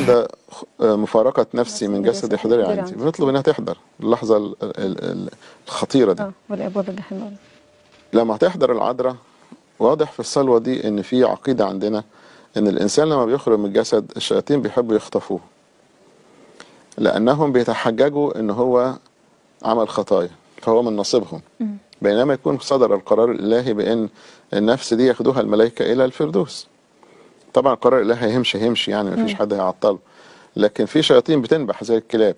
عند آه، مفارقة نفسي من جسدي حضري عندي بنطلب انها تحضر اللحظة الخطيرة دي اه والابواب لما هتحضر العذراء واضح في الصلوة دي ان في عقيدة عندنا ان الانسان لما بيخرج من الجسد الشياطين بيحبوا يخطفوه لانهم بيتحججوا ان هو عمل خطايا فهو من نصيبهم بينما يكون صدر القرار الالهي بان النفس دي ياخدوها الملائكة الى الفردوس طبعا القرار الالهي هيمشي هيمشي يعني مفيش حد هيعطله لكن في شياطين بتنبح زي الكلاب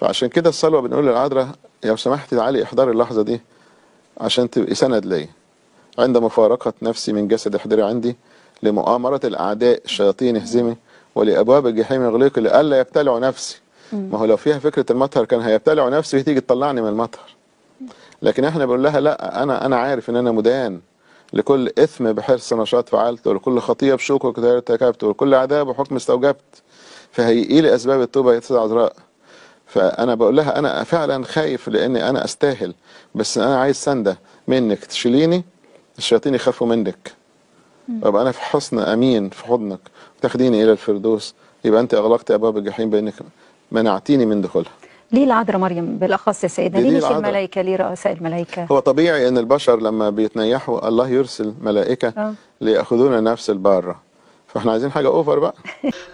فعشان كده الصلوه بنقول للعذراء لو سمحت تعالي احضري اللحظه دي عشان تبقي سند لي عند مفارقه نفسي من جسد احضري عندي لمؤامره الاعداء الشياطين اهزمي ولابواب الجحيم اغلق لئلا يبتلعوا نفسي ما هو لو فيها فكره المطهر كان هيبتلعوا نفسي وتيجي تطلعني من المطهر لكن احنا بنقول لها لا انا انا عارف ان انا مدان لكل إثم بحرص نشاط فعلته ولكل خطية بشوك ارتكبته ولكل عذاب وحكم استوجبت فهيئي لي أسباب التوبة يا استاذ عذراء فأنا بقول لها أنا فعلا خايف لاني أنا أستاهل بس أنا عايز سندة منك تشيليني الشياطين يخافوا منك أبقى أنا في حصن أمين في حضنك وتاخديني إلى الفردوس يبقى أنت أغلقت أبواب الجحيم بأنك منعتيني من دخولها ليه العذراء مريم بالاخص يا سيدنا ليه, ليه مش الملائكه ليه رؤساء الملائكه هو طبيعي ان البشر لما بيتنيحوا الله يرسل ملائكه أه. لياخذون نفس الباره فاحنا عايزين حاجه اوفر بقى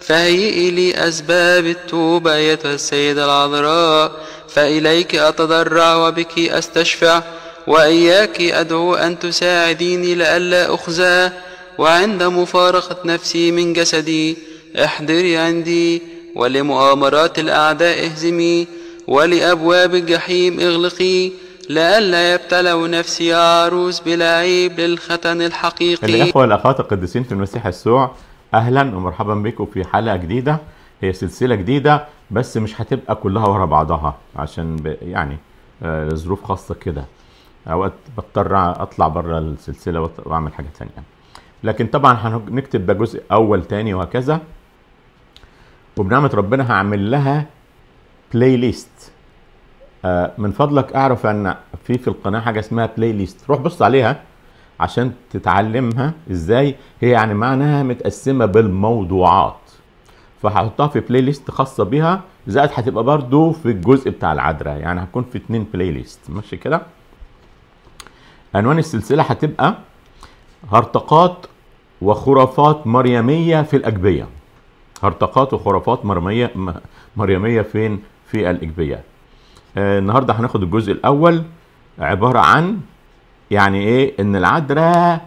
فهيئي لي اسباب التوبه ايتها السيده العذراء فاليك اتضرع وبك استشفع واياك ادعو ان تساعديني لئلا اخزى وعند مفارقه نفسي من جسدي احضري عندي ولمؤامرات الاعداء اهزمي ولأبواب الجحيم اغلقي لئلا يبتلوا نفسي عروس بلا عيب للختن الحقيقي الإخوة والأخوات القديسين في المسيح السوع أهلا ومرحبا بكم في حلقة جديدة هي سلسلة جديدة بس مش هتبقى كلها ورا بعضها عشان يعني آه، ظروف خاصة كده أوقات بضطر أطلع بره السلسلة وأعمل حاجة تانية لكن طبعا هنكتب ده جزء أول تاني وهكذا وبنعمة ربنا هعمل لها بلاي ليست آه من فضلك اعرف ان في في القناه حاجه اسمها بلاي ليست روح بص عليها عشان تتعلمها ازاي هي يعني معناها متقسمه بالموضوعات فهحطها في بلاي ليست خاصه بيها زائد هتبقى برضو في الجزء بتاع العدرة يعني هتكون في اتنين بلاي ليست ماشي كده عنوان السلسله هتبقى هرطقات وخرافات مريميه في الاجبيه هرطقات وخرافات مرميه مريميه فين في الإجبية آه، النهارده هناخد الجزء الاول عباره عن يعني ايه ان العدرة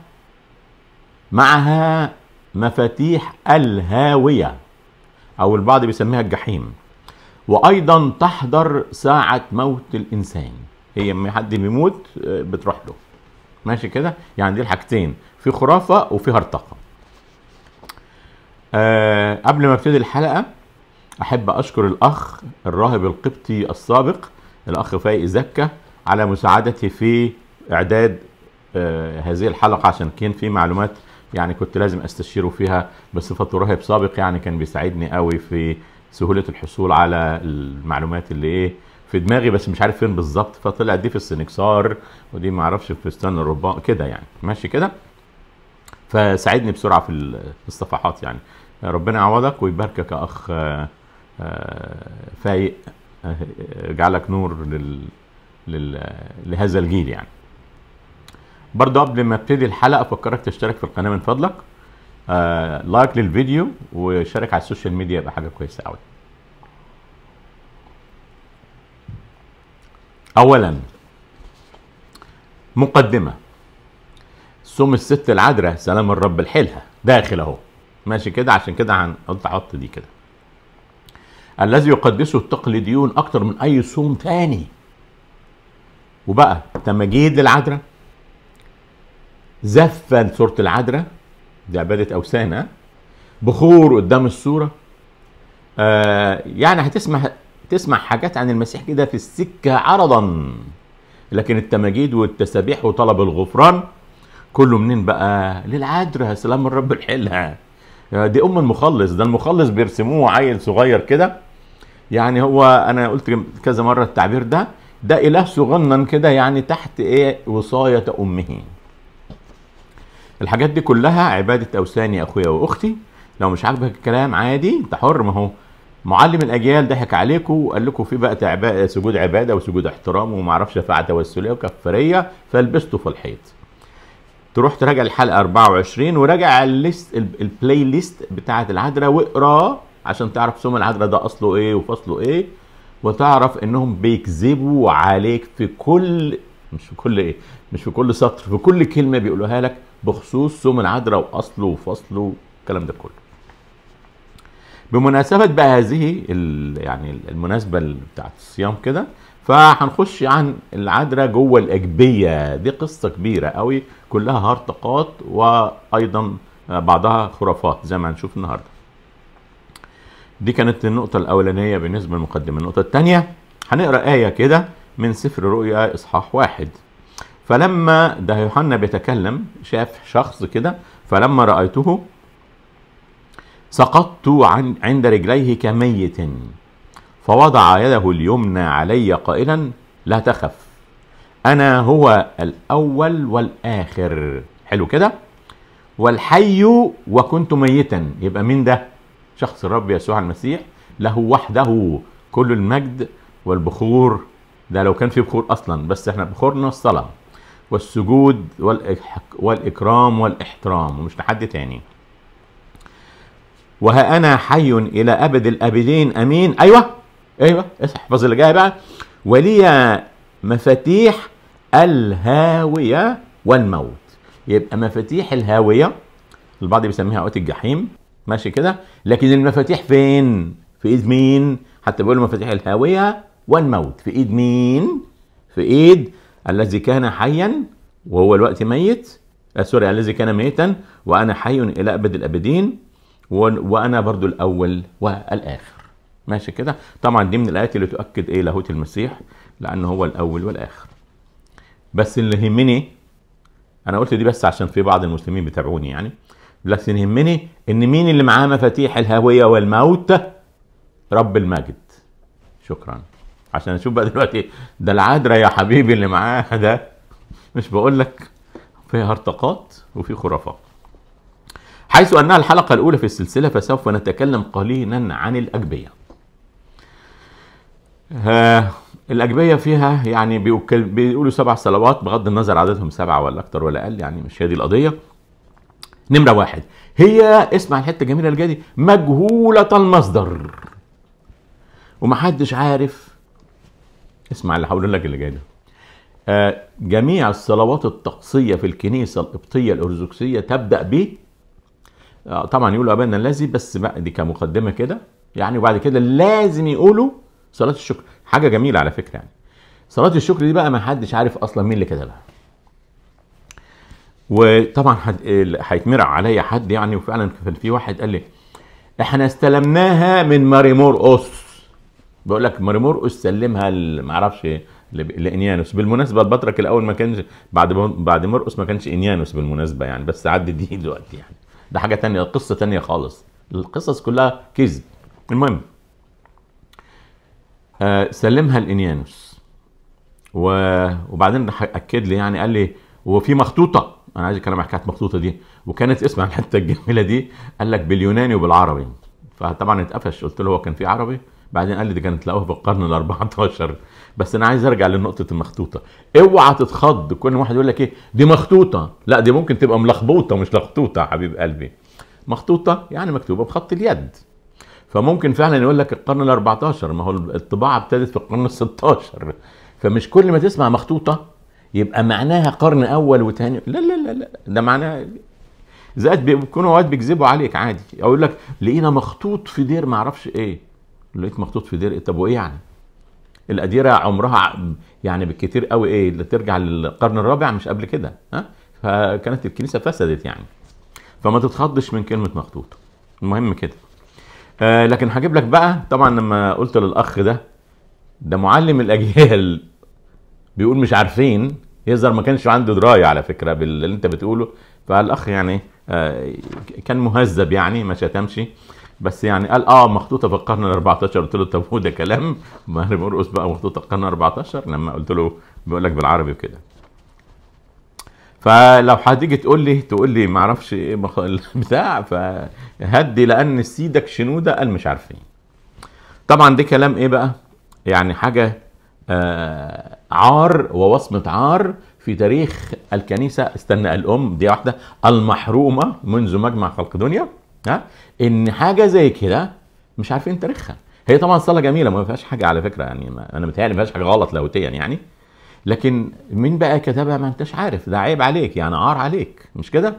معها مفاتيح الهاويه او البعض بيسميها الجحيم وايضا تحضر ساعه موت الانسان هي لما حد بيموت آه، بتروح له ماشي كده يعني دي الحاجتين في خرافه وفي هرطقه أه قبل ما ابتدي الحلقه احب اشكر الاخ الراهب القبطي السابق الاخ فايق زكه على مساعدتي في اعداد آه، هذه الحلقه عشان كان في معلومات يعني كنت لازم استشيره فيها بصفته راهب سابق يعني كان بيساعدني قوي في سهوله الحصول على المعلومات اللي ايه في دماغي بس مش عارف فين بالظبط فطلع دي في السنكسار ودي ما اعرفش في فستان الرباء كده يعني ماشي كده فساعدني بسرعه في الصفحات يعني ربنا يعوضك ويباركك يا اخ آه، آه، فايق آه، جعلك نور لل... لل... لهذا الجيل يعني برضه قبل ما ابتدي الحلقه افكرك تشترك في القناه من فضلك آه لايك للفيديو وشارك على السوشيال ميديا يبقى حاجه كويسه قوي اولا مقدمه سوم الست العذراء سلام الرب الحلها داخل اهو ماشي كده عشان كده هنقطع حط دي كده الذي يقدسه التقليديون اكتر من اي صوم ثاني وبقى تمجيد للعذراء زفا صورة العذراء دي عبادة أوثان بخور قدام الصورة آه يعني هتسمع تسمع حاجات عن المسيح كده في السكة عرضا لكن التماجيد والتسابيح وطلب الغفران كله منين بقى للعذراء سلام الرب الحلها آه، دي أم المخلص ده المخلص بيرسموه عيل صغير كده يعني هو انا قلت كذا مره التعبير ده ده اله صغنن كده يعني تحت ايه وصايه امه الحاجات دي كلها عباده اوثان يا اخويا واختي لو مش عاجبك الكلام عادي انت حر ما هو معلم الاجيال ضحك عليكم وقال لكم في بقى سجود عباده وسجود احترام وما اعرفش شفاعه توسليه وكفريه فلبسته في الحيط تروح تراجع الحلقه 24 وراجع الليست البلاي ليست بتاعه العذراء واقرا عشان تعرف سم العجله ده اصله ايه وفصله ايه وتعرف انهم بيكذبوا عليك في كل مش في كل ايه مش في كل سطر في كل كلمه بيقولوها لك بخصوص سم العذراء واصله وفصله والكلام ده كله بمناسبة بقى هذه يعني المناسبة بتاعت الصيام كده فهنخش عن العذراء جوه الأجبية دي قصة كبيرة قوي كلها هرطقات وأيضا بعضها خرافات زي ما هنشوف النهارده دي كانت النقطة الأولانية بالنسبة للمقدمة النقطة الثانية هنقرأ آية كده من سفر رؤيا إصحاح واحد فلما ده يوحنا بيتكلم شاف شخص كده فلما رأيته سقطت عن عند رجليه كميت فوضع يده اليمنى علي قائلا لا تخف أنا هو الأول والآخر حلو كده والحي وكنت ميتا يبقى مين ده شخص الرب يسوع المسيح له وحده كل المجد والبخور ده لو كان في بخور اصلا بس احنا بخورنا الصلاه والسجود والاكرام والاحترام ومش لحد تاني وها انا حي الى ابد الابدين امين ايوه ايوه احفظ اللي جاي بقى ولي مفاتيح الهاويه والموت يبقى مفاتيح الهاويه البعض بيسميها اوقات الجحيم ماشي كده لكن المفاتيح فين في ايد مين حتى بيقولوا مفاتيح الهاويه والموت في ايد مين في ايد الذي كان حيا وهو الوقت ميت آه، سوري الذي كان ميتا وانا حي الى ابد الابدين وانا برضو الاول والاخر ماشي كده طبعا دي من الايات اللي تؤكد ايه لاهوت المسيح لان هو الاول والاخر بس اللي يهمني انا قلت دي بس عشان في بعض المسلمين بيتابعوني يعني لكن يهمني ان مين اللي معاه مفاتيح الهويه والموت رب المجد شكرا عشان اشوف بقى دلوقتي ده العدرا يا حبيبي اللي معاه ده مش بقول لك في هرطقات وفي خرافات حيث انها الحلقه الاولى في السلسله فسوف نتكلم قليلا عن الاجبيه ها آه، الاجبيه فيها يعني بيقولوا سبع صلوات بغض النظر عددهم سبعه ولا اكتر ولا اقل يعني مش هي دي القضيه نمره واحد هي اسمع الحته الجميله اللي دي مجهوله المصدر ومحدش عارف اسمع اللي هقول لك اللي جاي ده آه جميع الصلوات الطقسيه في الكنيسه القبطيه الارثوذكسيه تبدا ب آه طبعا يقولوا ابانا الذي بس دي كمقدمه كده يعني وبعد كده لازم يقولوا صلاه الشكر حاجه جميله على فكره يعني صلاه الشكر دي بقى ما حدش عارف اصلا مين اللي كتبها وطبعا هيتمر عليا حد يعني وفعلا كان في واحد قال لي احنا استلمناها من ماريمور اوس بقول لك ماريمور سلمها ما اعرفش لانيانوس بالمناسبه البطرك الاول ما كانش بعد بعد مرقص ما كانش انيانوس بالمناسبه يعني بس عدي دي دلوقتي يعني ده حاجه تانية قصه تانية خالص القصص كلها كذب المهم آه سلمها لانيانوس و... وبعدين اكد لي يعني قال لي وفي مخطوطه انا عايز اتكلم عن حكايه مخطوطه دي وكانت اسمها الحته الجميله دي قال لك باليوناني وبالعربي فطبعا اتقفش قلت له هو كان في عربي بعدين قال لي دي كانت تلاقوها في القرن ال 14 بس انا عايز ارجع لنقطه المخطوطه اوعى تتخض كل واحد يقول لك ايه دي مخطوطه لا دي ممكن تبقى ملخبوطه مش لخطوطه حبيب قلبي مخطوطه يعني مكتوبه بخط اليد فممكن فعلا يقول لك القرن ال 14 ما هو الطباعه ابتدت في القرن ال 16 فمش كل ما تسمع مخطوطه يبقى معناها قرن اول وثاني لا لا لا لا ده معناها زائد بيكونوا اوقات بيكذبوا عليك عادي يقول لك لقينا مخطوط في دير ما اعرفش ايه لقيت مخطوط في دير إيه؟ طب وايه يعني الاديره عمرها يعني بالكثير قوي ايه اللي ترجع للقرن الرابع مش قبل كده ها فكانت الكنيسه فسدت يعني فما تتخضش من كلمه مخطوط المهم كده آه لكن هجيب لك بقى طبعا لما قلت للاخ ده ده معلم الاجيال بيقول مش عارفين يظهر ما كانش عنده درايه على فكره باللي انت بتقوله فالاخ يعني آه، كان مهذب يعني ما شتمش بس يعني قال اه مخطوطه في القرن ال 14 قلت له طب هو ده كلام ما مرقس بقى مخطوطه القرن 14 لما قلت له بيقول لك بالعربي وكده فلو هتيجي تقول لي تقول لي ما اعرفش ايه بتاع فهدي لان سيدك شنوده قال مش عارفين طبعا ده كلام ايه بقى يعني حاجه آه، عار ووصمة عار في تاريخ الكنيسة استنى الأم دي واحدة المحرومة منذ مجمع خلق دنيا ها إن حاجة زي كده مش عارفين تاريخها هي طبعا صلاة جميلة ما فيهاش حاجة على فكرة يعني ما أنا متهيألي ما فيهاش حاجة غلط لاهوتيا يعني لكن مين بقى كتبها ما أنتش عارف ده عيب عليك يعني عار عليك مش كده؟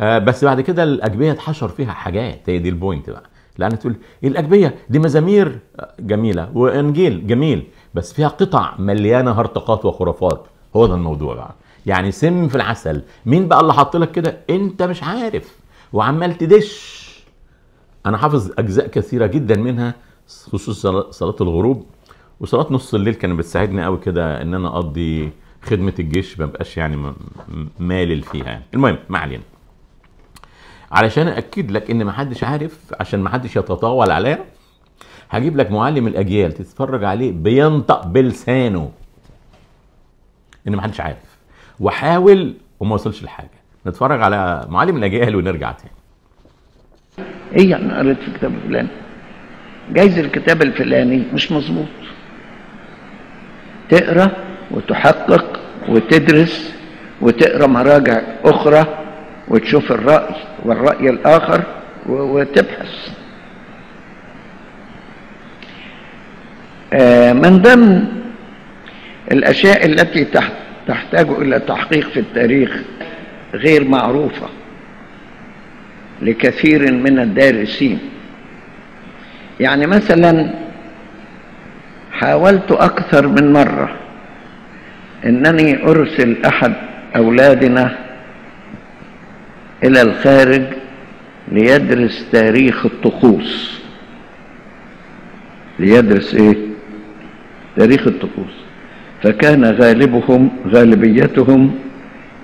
آه بس بعد كده الأجبية اتحشر فيها حاجات هي دي البوينت بقى لأن تقول الأجبية دي مزامير جميلة وإنجيل جميل بس فيها قطع مليانه هرطقات وخرافات هو ده الموضوع بقى يعني سم في العسل مين بقى اللي حط لك كده انت مش عارف وعمال تدش انا حافظ اجزاء كثيره جدا منها خصوصا صلاه الغروب وصلاه نص الليل كانت بتساعدني قوي كده ان انا اقضي خدمه الجيش ما بقاش يعني مالل فيها يعني. المهم ما علينا علشان اكد لك ان ما حدش عارف عشان ما حدش يتطاول عليا هجيب لك معلم الاجيال تتفرج عليه بينطق بلسانه ان ما حدش عارف وحاول وما وصلش لحاجه نتفرج على معلم الاجيال ونرجع تاني ايه يعني قريت في كتاب فلان جايز الكتاب الفلاني مش مظبوط تقرا وتحقق وتدرس وتقرا مراجع اخرى وتشوف الراي والراي الاخر وتبحث آه، من ضمن الأشياء التي تحتاج إلى تحقيق في التاريخ غير معروفة لكثير من الدارسين يعني مثلا حاولت أكثر من مرة أنني أرسل أحد أولادنا إلى الخارج ليدرس تاريخ الطقوس ليدرس إيه؟ تاريخ الطقوس فكان غالبهم غالبيتهم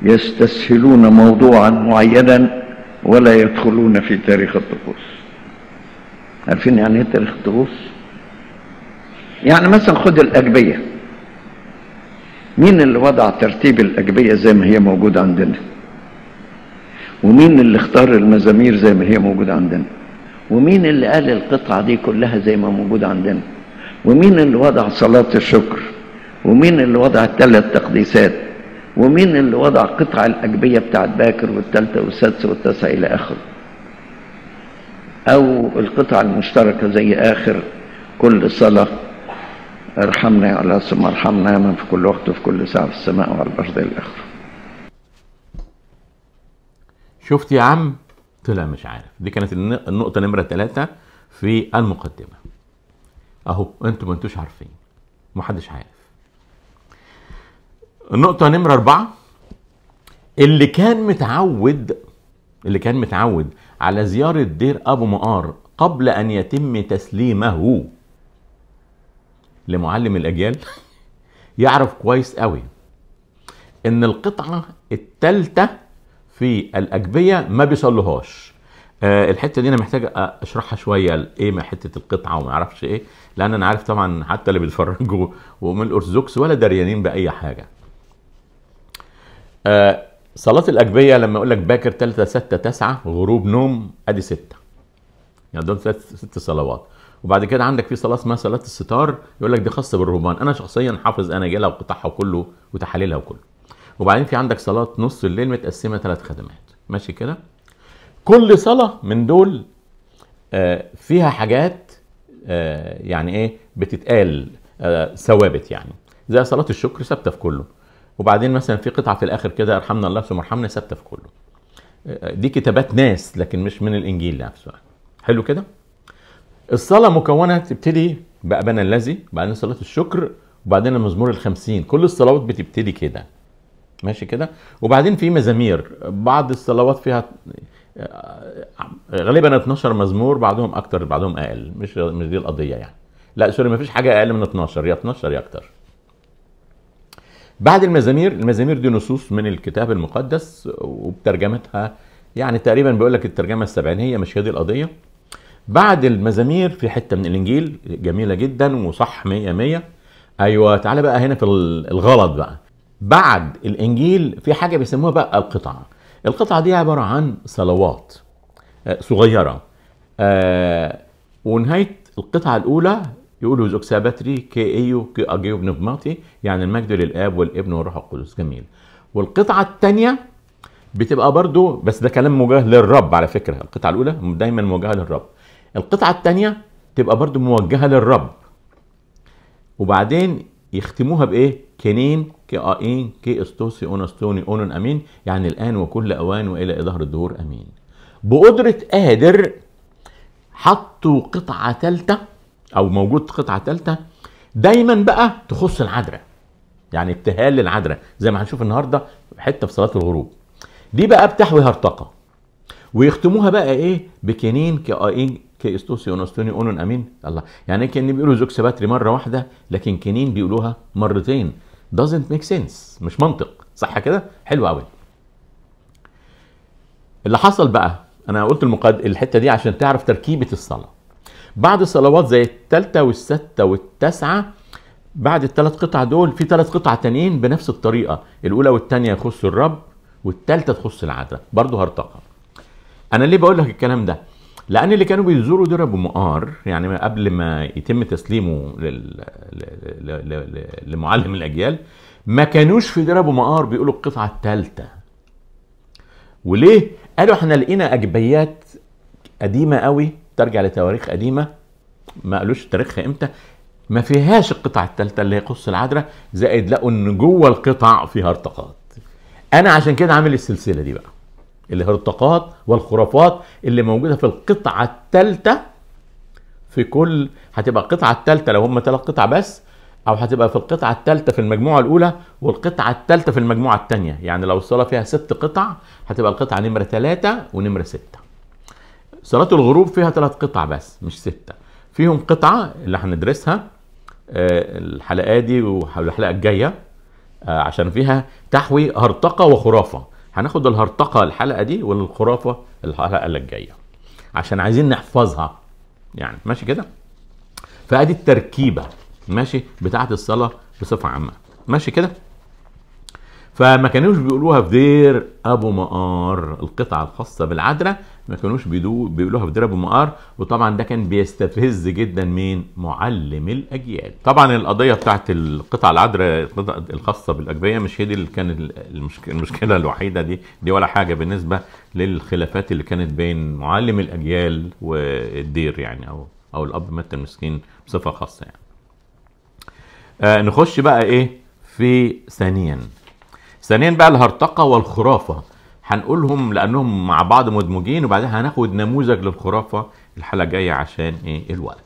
يستسهلون موضوعا معينا ولا يدخلون في تاريخ الطقوس عارفين يعني ايه تاريخ الطقوس يعني مثلا خد الاجبيه مين اللي وضع ترتيب الاجبيه زي ما هي موجوده عندنا ومين اللي اختار المزامير زي ما هي موجوده عندنا ومين اللي قال القطعه دي كلها زي ما موجوده عندنا ومين اللي وضع صلاة الشكر ومين اللي وضع الثلاث تقديسات ومين اللي وضع قطع الأجبية بتاعت باكر والثالثة والسادسة والتاسعة إلى آخره أو القطع المشتركة زي آخر كل صلاة ارحمنا يا الله ثم ارحمنا من في كل وقت وفي كل ساعة في السماء وعلى الأرض إلى آخره شفت يا عم طلع مش عارف دي كانت النقطة نمرة ثلاثة في المقدمة اهو انتوا ما انتوش عارفين محدش عارف النقطة نمرة أربعة اللي كان متعود اللي كان متعود على زيارة دير أبو مقار قبل أن يتم تسليمه لمعلم الأجيال يعرف كويس قوي إن القطعة التالتة في الأجبية ما بيصلوهاش آه الحتة دي أنا محتاج أشرحها شوية إيه حتة القطعة وما أعرفش إيه لان انا عارف طبعا حتى اللي بيتفرجوا ومن الارثوذكس ولا دريانين باي حاجه آه صلاة الأجبية لما يقول لك باكر ثلاثة ستة تسعة غروب نوم أدي ستة يعني دول ثلاث ست صلوات وبعد كده عندك في صلاة اسمها صلاة الستار يقول لك دي خاصة بالرهبان أنا شخصيا حافظ أنا جيلها وقطعها وكله وتحاليلها وكله وبعدين في عندك صلاة نص الليل متقسمة ثلاث خدمات ماشي كده كل صلاة من دول آه، فيها حاجات آه، يعني ايه بتتقال آه، ثوابت يعني زي صلاه الشكر ثابته في كله وبعدين مثلا في قطعه في الاخر كده ارحمنا الله ثم ارحمنا ثابته في كله آه، دي كتابات ناس لكن مش من الانجيل نفسه حلو كده الصلاه مكونه تبتدي بأبانا الذي بعدين صلاه الشكر وبعدين المزمور الخمسين كل الصلوات بتبتدي كده ماشي كده وبعدين في مزامير بعض الصلوات فيها غالبا 12 مزمور بعضهم اكتر بعضهم اقل مش مش دي القضيه يعني لا سوري ما فيش حاجه اقل من 12 يا 12 يا اكتر بعد المزامير المزامير دي نصوص من الكتاب المقدس وبترجمتها يعني تقريبا بيقول لك الترجمه السبعينيه مش هي دي القضيه بعد المزامير في حته من الانجيل جميله جدا وصح 100 100 ايوه تعالى بقى هنا في الغلط بقى بعد الانجيل في حاجه بيسموها بقى القطع القطعة دي عبارة عن صلوات آه، صغيرة آه، ونهاية القطعة الأولى يقولوا زوج باتري كي ايو كي اجيو بنغماتي يعني المجد للاب والابن والروح القدس جميل والقطعه الثانيه بتبقى برضو بس ده كلام موجه للرب على فكره القطعه الاولى دايما موجهه للرب القطعه الثانيه تبقى برضو موجهه للرب وبعدين يختموها بايه كنين آه، إيه كي استوسي اونستوني اونن امين يعني الان وكل اوان والى ظهر الدهور امين بقدرة قادر حطوا قطعة ثالثة او موجود قطعة ثالثة دايما بقى تخص العذراء يعني ابتهال للعذراء زي ما هنشوف النهارده حته في صلاه الغروب دي بقى بتحوي هرطقه ويختموها بقى ايه بكنين كي آه، إيه؟ استوسي اونستوني اونون امين الله يعني كان بيقولوا زوكس باتري مره واحده لكن كنين بيقولوها مرتين doesn't make sense مش منطق صح كده حلو قوي اللي حصل بقى انا قلت المقاد... الحته دي عشان تعرف تركيبه الصلاه بعد الصلوات زي الثالثه والسته والتاسعه بعد الثلاث قطع دول في ثلاث قطع تانيين بنفس الطريقه الاولى والثانيه يخص الرب والثالثه تخص العذراء برضه هرتقى انا ليه بقول لك الكلام ده لان اللي كانوا بيزوروا دير ابو مقار يعني قبل ما يتم تسليمه لمعلم الاجيال ما كانوش في دير ابو مقار بيقولوا القطعه الثالثه وليه قالوا احنا لقينا اجبيات قديمه قوي ترجع لتواريخ قديمه ما قالوش تاريخها امتى ما فيهاش القطع الثالثه اللي هي قص العدرة زائد لقوا ان جوه القطع فيها ارتقاط انا عشان كده عامل السلسله دي بقى الهرطقات والخرافات اللي موجودة في القطعة الثالثة في كل هتبقى القطعة الثالثة لو هم ثلاث قطع بس أو هتبقى في القطعة الثالثة في المجموعة الأولى والقطعة الثالثة في المجموعة الثانية يعني لو الصلاة فيها ست قطع هتبقى القطعة نمرة ثلاثة ونمرة ستة صلاة الغروب فيها ثلاث قطع بس مش ستة فيهم قطعة اللي هندرسها آه، الحلقة دي والحلقة الجاية آه، عشان فيها تحوي هرطقة وخرافة هناخد الهرطقه الحلقه دي والخرافه الحلقه اللي جايه عشان عايزين نحفظها يعني ماشي كده فادي التركيبه ماشي بتاعه الصلاه بصفه عامه ماشي كده فما كانوش بيقولوها في دير ابو مقار القطعه الخاصه بالعدرة ما كانوش بيقولوها في دير ابو مقار وطبعا ده كان بيستفز جدا مين معلم الاجيال طبعا القضيه بتاعت القطعه العدرة الخاصه بالاجبيه مش هي دي اللي كانت المشكله الوحيده دي دي ولا حاجه بالنسبه للخلافات اللي كانت بين معلم الاجيال والدير يعني او او الاب مات المسكين بصفه خاصه يعني آه نخش بقى ايه في ثانيا ثانيا بقى الهرطقه والخرافه هنقولهم لانهم مع بعض مدموجين وبعدين هناخد نموذج للخرافه الحلقه الجايه عشان ايه الوقت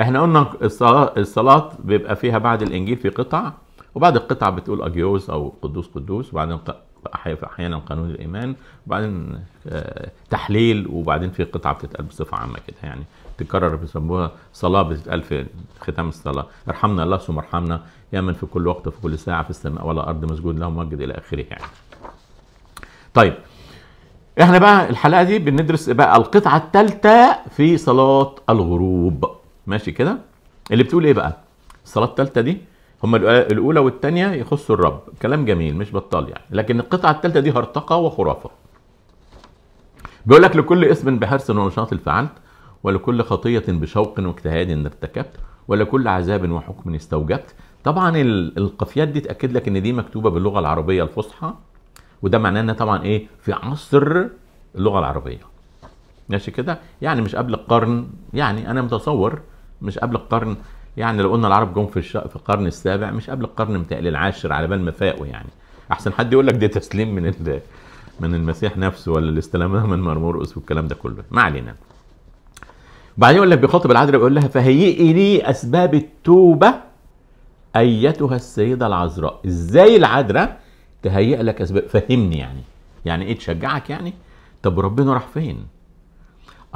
احنا قلنا الصلاه, الصلاة بيبقى فيها بعد الانجيل في قطع وبعد القطع بتقول اجيوز او قدوس قدوس وبعدين احيانا قانون الايمان وبعدين آه، تحليل وبعدين في قطعه بتتقال بصفه عامه كده يعني تكرر بيسموها صلاه بتتقال في ختام الصلاه ارحمنا الله ثم ارحمنا يا من في كل وقت وفي كل ساعه في السماء والارض مسجود له مجد الى اخره يعني. طيب احنا بقى الحلقه دي بندرس بقى القطعه الثالثه في صلاه الغروب ماشي كده اللي بتقول ايه بقى الصلاه الثالثه دي هما الاولى والثانيه يخصوا الرب كلام جميل مش بطال يعني لكن القطعه الثالثه دي هرطقه وخرافه بيقول لك لكل اسم بحرص ونشاط فعلت ولكل خطيه بشوق واجتهاد ارتكبت ولكل عذاب وحكم استوجبت طبعا القافيات دي تاكد لك ان دي مكتوبه باللغه العربيه الفصحى وده معناه ان طبعا ايه في عصر اللغه العربيه ماشي كده يعني مش قبل القرن يعني انا متصور مش قبل القرن يعني لو قلنا العرب جم في الش... في القرن السابع مش قبل القرن متهيألي العاشر على بال ما فاقوا يعني احسن حد يقول لك ده تسليم من ال... من المسيح نفسه ولا الاستلام من مرمورقس والكلام ده كله ما علينا بعدين يقول لك بيخاطب العذراء بيقول لها فهيئي لي اسباب التوبه ايتها السيده العذراء ازاي العذراء تهيئ لك اسباب فهمني يعني يعني ايه تشجعك يعني طب ربنا راح فين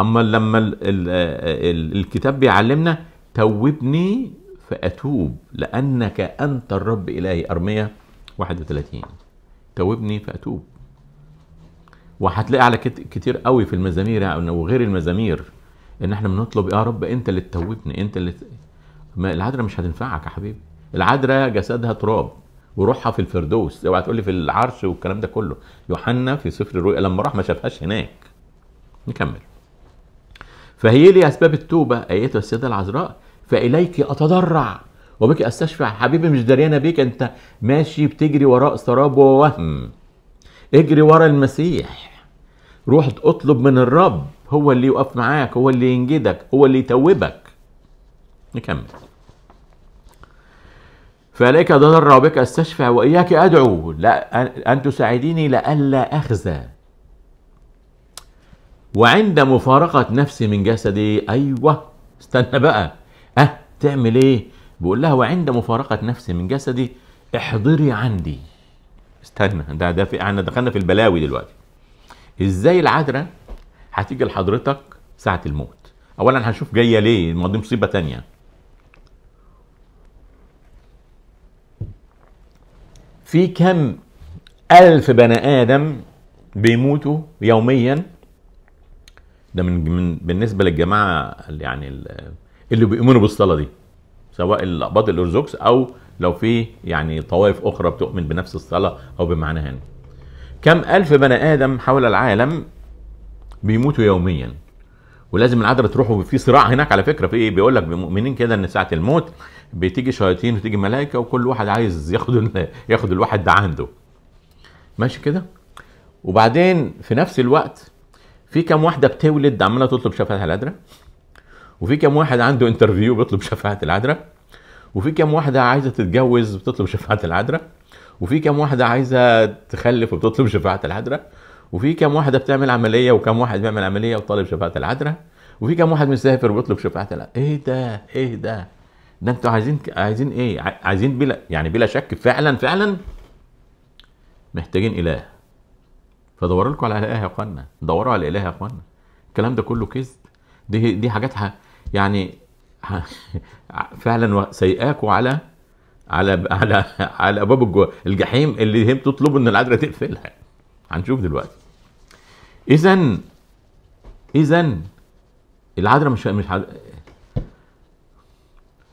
اما لما ال ال ال الكتاب بيعلمنا توبني فأتوب لأنك أنت الرب إلهي أرمية 31 توبني فأتوب وهتلاقي على كتير قوي في المزامير يعني، وغير المزامير ان احنا بنطلب يا رب انت اللي تتوبني انت اللي ما العذراء مش هتنفعك يا حبيبي العذراء جسدها تراب وروحها في الفردوس اوعى تقول لي في العرش والكلام ده كله يوحنا في سفر الرؤيا لما راح ما شافهاش هناك نكمل فهي لي اسباب التوبه ايتها السيده العذراء فإليك أتضرع وبك أستشفع حبيبي مش دريانة بيك أنت ماشي بتجري وراء سراب ووهم اجري ورا المسيح روح اطلب من الرب هو اللي يقف معاك هو اللي ينجدك هو اللي يتوبك نكمل فاليك اتضرع وبك استشفع واياك ادعو لا ان تساعديني لئلا اخزى وعند مفارقه نفسي من جسدي ايوه استنى بقى ها تعمل إيه؟ بيقول لها وعند مفارقة نفسي من جسدي احضري عندي استنى ده ده احنا دخلنا في البلاوي دلوقتي ازاي العذراء هتيجي لحضرتك ساعة الموت اولا هنشوف جاية ليه ما دي مصيبة ثانيه في كم ألف بني آدم بيموتوا يوميا ده من, من بالنسبة للجماعة يعني اللي بيؤمنوا بالصلاه دي سواء الاقباط الارثوذكس او لو في يعني طوائف اخرى بتؤمن بنفس الصلاه او بمعناها كم الف بني ادم حول العالم بيموتوا يوميا ولازم العدرة تروحوا في صراع هناك على فكره في ايه بيقول لك مؤمنين كده ان ساعه الموت بتيجي شياطين وتيجي ملائكه وكل واحد عايز ياخد ياخد الواحد ده عنده ماشي كده وبعدين في نفس الوقت في كم واحده بتولد عماله تطلب شفاعه العدرة وفي كم واحد عنده انترفيو بيطلب شفاعه العذراء وفي كم واحده عايزه تتجوز بتطلب شفاعه العذراء وفي كم واحده عايزه تخلف وبتطلب شفاعه العذراء وفي كم واحده بتعمل عمليه وكم واحد بيعمل عمليه وطالب شفاعه العذراء وفي كم واحد مسافر بيطلب شفاعه العذراء ايه ده ايه ده ده انتوا عايزين عايزين ايه عايزين بلا يعني بلا شك فعلا فعلا محتاجين اله فدوروا لكم على اله يا اخوانا دوروا على اله يا اخوانا الكلام ده كله كذب دي دي حاجات يعني فعلا سيئاكوا على على على على ابواب الجحيم اللي هم تطلبوا ان العذراء تقفلها هنشوف دلوقتي اذا اذا العذراء مش مش حد...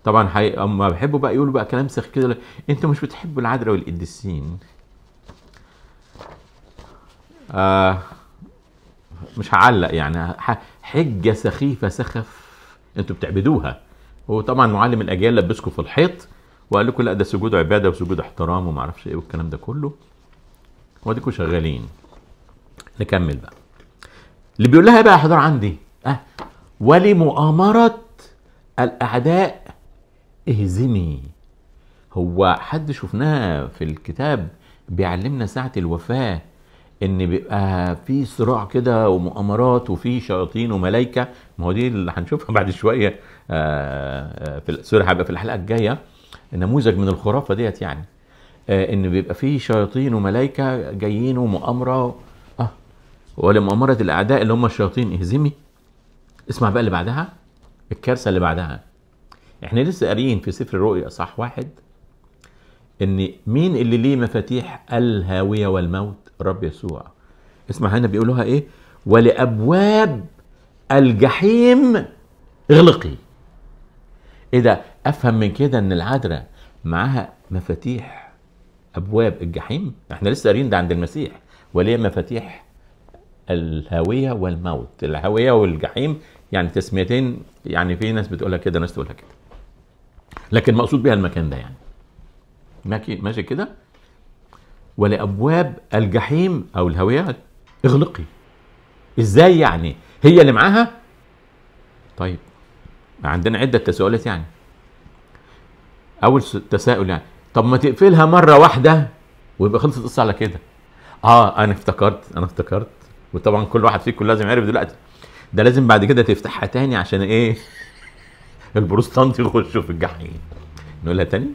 طبعا حي... اما بحبوا بقى يقولوا بقى كلام سخيف كده انتوا مش بتحبوا العذراء والقديسين آه مش هعلق يعني حجه سخيفه سخف انتوا بتعبدوها وطبعا معلم الاجيال لبسكم في الحيط وقال لكم لا ده سجود عباده وسجود احترام وما اعرفش ايه والكلام ده كله واديكم شغالين نكمل بقى اللي بيقول لها بقى حضار عندي اه ولمؤامره الاعداء اهزمي هو حد شفناها في الكتاب بيعلمنا ساعه الوفاه ان بيبقى في صراع كده ومؤامرات وفي شياطين وملائكه ما هو دي اللي هنشوفها بعد شويه آه، آه، في سوري هيبقى في الحلقه الجايه نموذج من الخرافه ديت يعني آه، ان بيبقى في شياطين وملائكه جايين ومؤامره اه ولمؤامره الاعداء اللي هم الشياطين اهزمي اسمع بقى اللي بعدها الكارثه اللي بعدها احنا لسه قاريين في سفر الرؤيا صح واحد ان مين اللي ليه مفاتيح الهاويه والموت الرب يسوع اسمع هنا بيقولوها ايه ولابواب الجحيم اغلقي ايه ده افهم من كده ان العذراء معاها مفاتيح ابواب الجحيم احنا لسه قاريين ده عند المسيح وليه مفاتيح الهاويه والموت الهاويه والجحيم يعني تسميتين يعني في ناس بتقولها كده ناس تقولها كده لكن مقصود بها المكان ده يعني ماشي كده ولأبواب الجحيم أو الهويات اغلقي ازاي يعني هي اللي معاها طيب عندنا عدة تساؤلات يعني أول تساؤل يعني طب ما تقفلها مرة واحدة ويبقى خلصت القصة على كده اه انا افتكرت انا افتكرت وطبعا كل واحد فيكم لازم يعرف دلوقتي ده لازم بعد كده تفتحها تاني عشان ايه البروستانت يخشوا في الجحيم نقولها تاني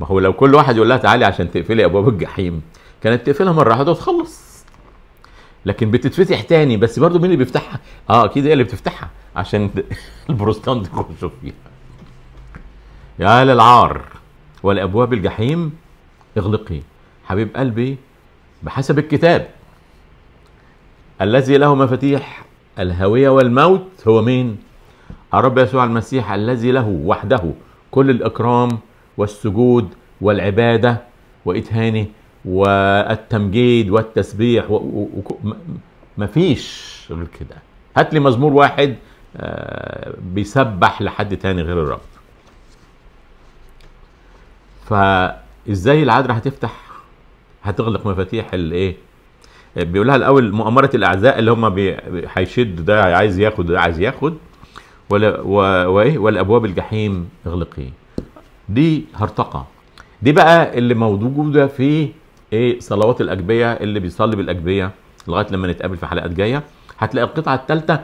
ما هو لو كل واحد يقول لها تعالي عشان تقفلي ابواب الجحيم كانت تقفلها مره واحده وتخلص لكن بتتفتح تاني بس برضه مين اللي بيفتحها اه اكيد هي اللي بتفتحها عشان البروستان تخش فيها يا للعار ولابواب الجحيم اغلقي حبيب قلبي بحسب الكتاب الذي له مفاتيح الهوية والموت هو مين؟ الرب يسوع المسيح الذي له وحده كل الإكرام والسجود والعبادة وإتهانه والتمجيد والتسبيح مفيش غير كده هات لي مزمور واحد آه، بيسبح لحد تاني غير الرب فازاي العذراء هتفتح هتغلق مفاتيح الايه بيقولها الاول مؤامره الاعزاء اللي هم هيشد ده عايز ياخد ده عايز ياخد ولا وايه والابواب الجحيم اغلقيه دي هرطقة دي بقى اللي موجودة في ايه صلوات الأجبية اللي بيصلي بالأجبية لغاية لما نتقابل في حلقات جاية هتلاقي القطعة الثالثة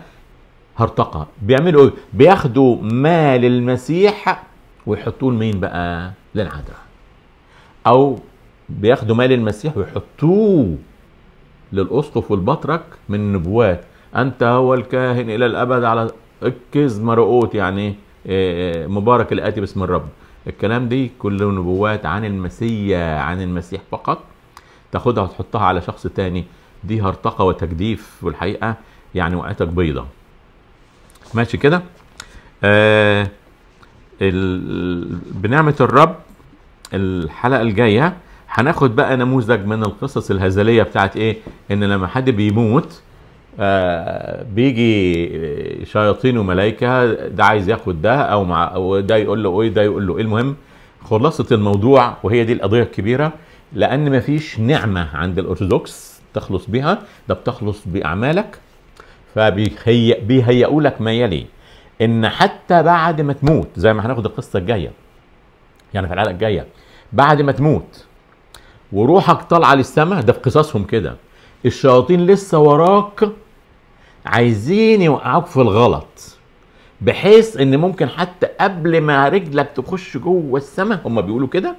هرطقة بيعملوا ايه؟ بياخدوا مال المسيح ويحطوه لمين بقى؟ للعذراء أو بياخدوا مال المسيح ويحطوه للأسقف والبطرك من النبوات أنت هو الكاهن إلى الأبد على اكز مرؤوت يعني إيه، إيه، مبارك الآتي باسم الرب الكلام دي كله نبوات عن المسيا عن المسيح فقط تاخدها وتحطها على شخص تاني دي هرطقة وتجديف والحقيقة يعني وقعتك بيضة ماشي كده آه بنعمة الرب الحلقة الجاية هناخد بقى نموذج من القصص الهزلية بتاعت ايه ان لما حد بيموت آه، بيجي شياطين وملائكه ده عايز ياخد ده او مع ده يقول له ايه ده يقول له ايه المهم خلاصه الموضوع وهي دي القضيه الكبيره لان مفيش نعمه عند الارثوذكس تخلص بها ده بتخلص باعمالك فبيهيئوا لك ما يلي ان حتى بعد ما تموت زي ما هناخد القصه الجايه يعني في الحلقه الجايه بعد ما تموت وروحك طالعه للسماء ده في قصصهم كده الشياطين لسه وراك عايزين يوقعوك في الغلط بحيث ان ممكن حتى قبل ما رجلك تخش جوه السماء هم بيقولوا كده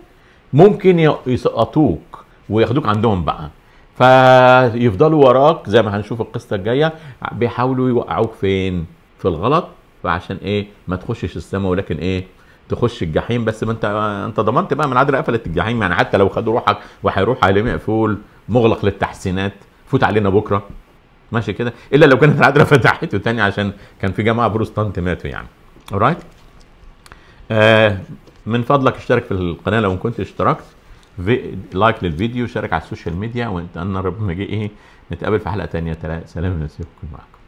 ممكن يسقطوك وياخدوك عندهم بقى فيفضلوا وراك زي ما هنشوف القصه الجايه بيحاولوا يوقعوك فين في الغلط فعشان ايه ما تخشش السماء ولكن ايه تخش الجحيم بس ما انت انت ضمنت بقى من عدل قفلت الجحيم يعني حتى لو خدوا روحك وهيروح عالم مقفول مغلق للتحسينات فوت علينا بكره ماشي كده الا لو كانت العدرا فتحته تاني عشان كان في جماعه بروستانت ماتوا يعني اورايت آه من فضلك اشترك في القناه لو ما كنت اشتركت في لايك للفيديو شارك على السوشيال ميديا وانت انا ربنا جه ايه نتقابل في حلقه تانية سلام ونسيبكم معاكم